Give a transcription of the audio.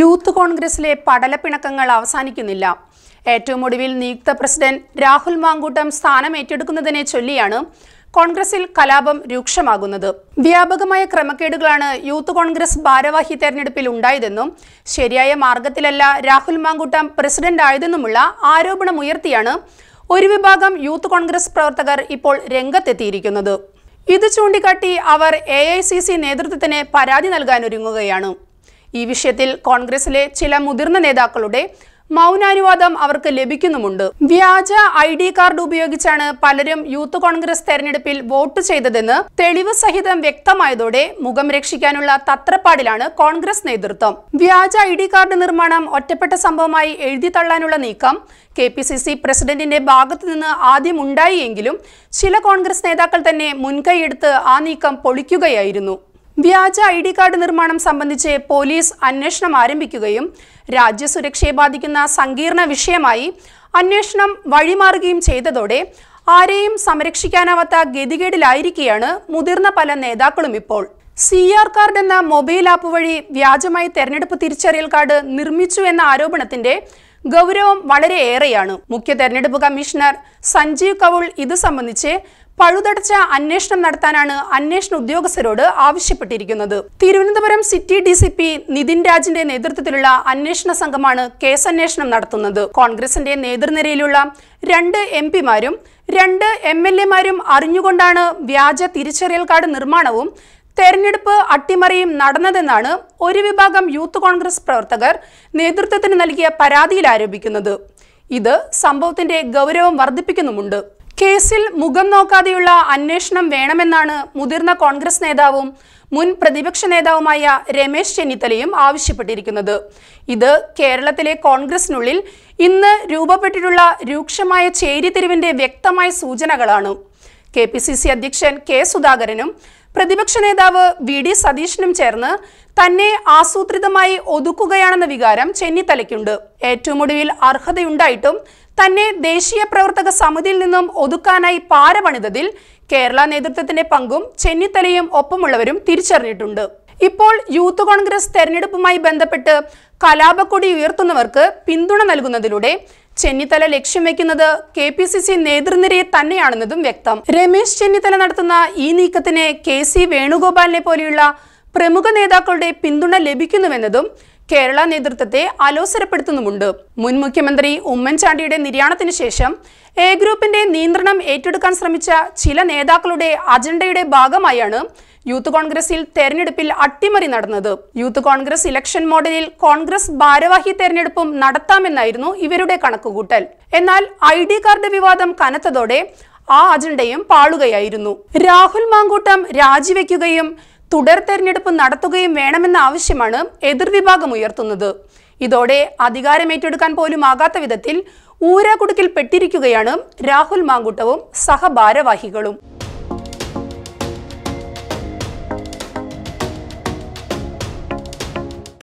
youth കോൺഗ്രസിലെ പടലപ്പിണക്കങ്ങൾ അവസാനിക്കുന്നില്ല ഏറ്റവും ഒടുവിൽ നിയുക്ത പ്രസിഡന്റ് രാഹുൽ മാങ്കൂട്ടം സ്ഥാനം ഏറ്റെടുക്കുന്നതിനെ ചൊല്ലിയാണ് കോൺഗ്രസിൽ കലാപം രൂക്ഷമാകുന്നത് വ്യാപകമായ ക്രമക്കേടുകളാണ് യൂത്ത് കോൺഗ്രസ് ഭാരവാഹി തെരഞ്ഞെടുപ്പിൽ ഉണ്ടായതെന്നും ശരിയായ മാർഗത്തിലല്ല രാഹുൽ മാങ്കൂട്ടം പ്രസിഡന്റ് ആയതെന്നുമുള്ള ആരോപണമുയർത്തിയാണ് ഒരു വിഭാഗം യൂത്ത് കോൺഗ്രസ് പ്രവർത്തകർ ഇപ്പോൾ രംഗത്തെത്തിയിരിക്കുന്നത് ഇത് ചൂണ്ടിക്കാട്ടി അവർ എ നേതൃത്വത്തിന് പരാതി നൽകാനൊരുങ്ങുകയാണ് ഈ വിഷയത്തിൽ കോൺഗ്രസിലെ ചില മുതിർന്ന നേതാക്കളുടെ മൗനാനുവാദം അവർക്ക് ലഭിക്കുന്നുമുണ്ട് വ്യാജ ഐ ഡി കാർഡ് ഉപയോഗിച്ചാണ് പലരും യൂത്ത് കോൺഗ്രസ് തെരഞ്ഞെടുപ്പിൽ വോട്ട് ചെയ്തതെന്ന് തെളിവ് സഹിതം വ്യക്തമായതോടെ മുഖം രക്ഷിക്കാനുള്ള തത്രപ്പാടിലാണ് കോൺഗ്രസ് നേതൃത്വം വ്യാജ ഐ ഡി കാർഡ് നിർമ്മാണം ഒറ്റപ്പെട്ട സംഭവമായി എഴുതി തള്ളാനുള്ള നീക്കം കെ പി സി സി പ്രസിഡന്റിന്റെ ഭാഗത്തുനിന്ന് ആദ്യം ഉണ്ടായി എങ്കിലും ചില കോൺഗ്രസ് നേതാക്കൾ തന്നെ മുൻകൈയെടുത്ത് ആ നീക്കം പൊളിക്കുകയായിരുന്നു വ്യാജ ഐ ഡി കാർഡ് നിർമ്മാണം സംബന്ധിച്ച് പോലീസ് അന്വേഷണം ആരംഭിക്കുകയും രാജ്യസുരക്ഷയെ ബാധിക്കുന്ന സങ്കീർണ വിഷയമായി അന്വേഷണം വഴിമാറുകയും ചെയ്തതോടെ ആരെയും സംരക്ഷിക്കാനാവാത്ത ഗതികേടിലായിരിക്കുകയാണ് മുതിർന്ന പല നേതാക്കളും ഇപ്പോൾ സി ആർ കാർഡ് എന്ന മൊബൈൽ ആപ്പ് വഴി വ്യാജമായി തെരഞ്ഞെടുപ്പ് തിരിച്ചറിയൽ കാർഡ് നിർമ്മിച്ചു എന്ന ആരോപണത്തിന്റെ ഗൗരവം വളരെയേറെയാണ് മുഖ്യ തെരഞ്ഞെടുപ്പ് കമ്മീഷണർ സഞ്ജീവ് കൗൾ ഇത് സംബന്ധിച്ച് പഴുതടച്ച അന്വേഷണം നടത്താനാണ് അന്വേഷണ ഉദ്യോഗസ്ഥരോട് ആവശ്യപ്പെട്ടിരിക്കുന്നത് Thiruvananthapuram city D C P Nithin രാജിന്റെ നേതൃത്വത്തിലുള്ള അന്വേഷണ സംഘമാണ് കേസന്വേഷണം നടത്തുന്നത് കോൺഗ്രസിന്റെ നേതൃനിരയിലുള്ള രണ്ട് എം പിമാരും രണ്ട് എം എൽ എമാരും അറിഞ്ഞുകൊണ്ടാണ് വ്യാജ തിരിച്ചറിയൽ കാർഡ് നിർമ്മാണവും തെരഞ്ഞെടുപ്പ് അട്ടിമറിയും നടന്നതെന്നാണ് ഒരു വിഭാഗം യൂത്ത് കോൺഗ്രസ് പ്രവർത്തകർ നേതൃത്വത്തിന് നൽകിയ പരാതിയിൽ ആരോപിക്കുന്നത് ഇത് സംഭവത്തിന്റെ ഗൗരവം വർദ്ധിപ്പിക്കുന്നുമുണ്ട് കേസിൽ മുഖം നോക്കാതെയുള്ള അന്വേഷണം വേണമെന്നാണ് മുതിർന്ന കോൺഗ്രസ് നേതാവും മുൻ പ്രതിപക്ഷ നേതാവുമായ രമേശ് ചെന്നിത്തലയും ആവശ്യപ്പെട്ടിരിക്കുന്നത് ഇത് കേരളത്തിലെ കോൺഗ്രസിനുള്ളിൽ ഇന്ന് രൂപപ്പെട്ടിട്ടുള്ള രൂക്ഷമായ ചേരിതിരിവിന്റെ വ്യക്തമായ സൂചനകളാണ് കെ പി സി സി അധ്യക്ഷൻ കെ സുധാകരനും പ്രതിപക്ഷ നേതാവ് വി ഡി സതീശനും ചേർന്ന് തന്നെ ആസൂത്രിതമായി ഒതുക്കുകയാണെന്ന വികാരം ചെന്നിത്തലയ്ക്കുണ്ട് ഏറ്റവും ഒടുവിൽ അർഹതയുണ്ടായിട്ടും തന്നെ ദേശീയ പ്രവർത്തക സമിതിയിൽ നിന്നും ഒതുക്കാനായി പാരപണിതതിൽ കേരള നേതൃത്വത്തിന്റെ പങ്കും ചെന്നിത്തലയും ഒപ്പമുള്ളവരും തിരിച്ചറിഞ്ഞിട്ടുണ്ട് ഇപ്പോൾ യൂത്ത് കോൺഗ്രസ് തെരഞ്ഞെടുപ്പുമായി ബന്ധപ്പെട്ട് കലാപക്കൊടി ഉയർത്തുന്നവർക്ക് പിന്തുണ നൽകുന്നതിലൂടെ ചെന്നിത്തല ലക്ഷ്യം വെക്കുന്നത് കെ പി സി സി നേതൃനിരയെ തന്നെയാണെന്നതും വ്യക്തം രമേശ് ചെന്നിത്തല നടത്തുന്ന ഈ നീക്കത്തിന് കെ സി വേണുഗോപാലിനെ പോലെയുള്ള പ്രമുഖ നേതാക്കളുടെ പിന്തുണ ലഭിക്കുന്നുവെന്നതും കേരള നേതൃത്വത്തെ അലോസരപ്പെടുത്തുന്നുമുണ്ട് മുൻ മുഖ്യമന്ത്രി ഉമ്മൻചാണ്ടിയുടെ നിര്യാണത്തിന് ശേഷം എ ഗ്രൂപ്പിന്റെ നിയന്ത്രണം ഏറ്റെടുക്കാൻ ശ്രമിച്ച ചില നേതാക്കളുടെ അജണ്ടയുടെ ഭാഗമായാണ് യൂത്ത് കോൺഗ്രസിൽ തെരഞ്ഞെടുപ്പിൽ അട്ടിമറി നടന്നത് യൂത്ത് കോൺഗ്രസ് ഇലക്ഷൻ മോഡലിൽ കോൺഗ്രസ് ഭാരവാഹി തെരഞ്ഞെടുപ്പും നടത്താമെന്നായിരുന്നു ഇവരുടെ കണക്കുകൂട്ടൽ എന്നാൽ ഐ ഡി കാർഡ് വിവാദം കനത്തതോടെ ആ അജണ്ടയും പാളുകയായിരുന്നു രാഹുൽ മാങ്കൂട്ടം രാജിവെക്കുകയും തുടർ തെരഞ്ഞെടുപ്പ് നടത്തുകയും വേണമെന്ന ആവശ്യമാണ് എതിർവിഭാഗം ഉയർത്തുന്നത് ഇതോടെ അധികാരമേറ്റെടുക്കാൻ പോലും ആകാത്ത വിധത്തിൽ ഊരാകുടുക്കിൽ പെട്ടിരിക്കുകയാണ് രാഹുൽ മാങ്കൂട്ടവും സഹഭാരവാഹികളും